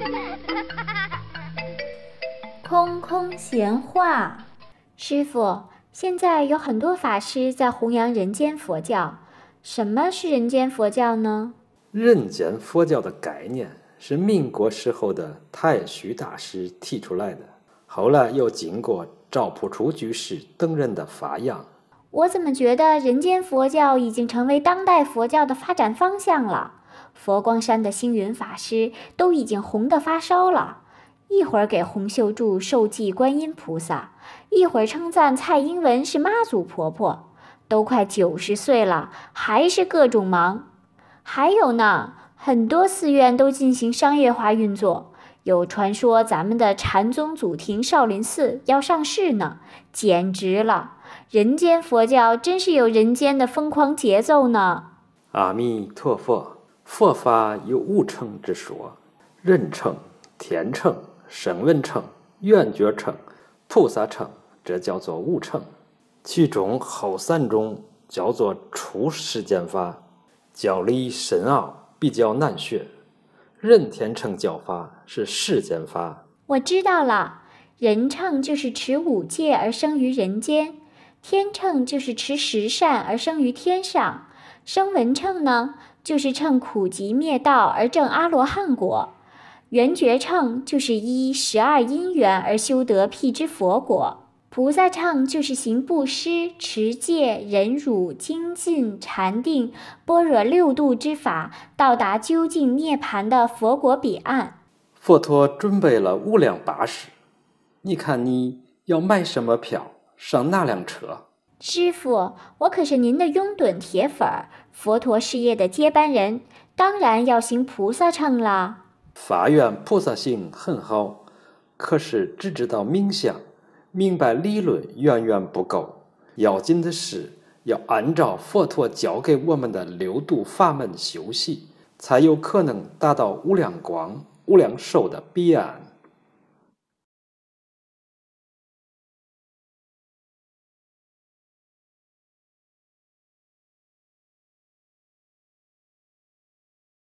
空空闲话，师傅，现在有很多法师在弘扬人间佛教。什么是人间佛教呢？人间佛教的概念是民国时候的太虚大师提出来的，后来又经过赵朴初居士等人的发扬。我怎么觉得人间佛教已经成为当代佛教的发展方向了？佛光山的星云法师都已经红得发烧了，一会儿给洪秀柱受记观音菩萨，一会儿称赞蔡英文是妈祖婆婆，都快九十岁了还是各种忙。还有呢，很多寺院都进行商业化运作，有传说咱们的禅宗祖庭少林寺要上市呢，简直了！人间佛教真是有人间的疯狂节奏呢。阿弥陀佛。佛法有五乘之说，人乘、天乘、身闻乘、缘觉乘、菩萨乘，这叫做五乘。其中后三种叫做初世间法，教理深奥，比较难学。人天乘教法是世间法。我知道了，人乘就是持五戒而生于人间，天乘就是持十善而生于天上，声闻乘呢？就是乘苦集灭道而证阿罗汉果，圆觉称就是依十二因缘而修得辟支佛果，菩萨乘就是行布施、持戒、忍辱、精进、禅定、般若六度之法，到达究竟涅槃的佛果彼岸。佛陀准备了五辆巴士，你看你要买什么票上哪辆车？师傅，我可是您的拥趸铁粉儿，佛陀事业的接班人，当然要行菩萨称了。法院菩萨行很好，可是只知道冥想，明白理论远远不够。要紧的是要按照佛陀教给我们的六度法门修习，才有可能达到无量光、无量寿的彼岸。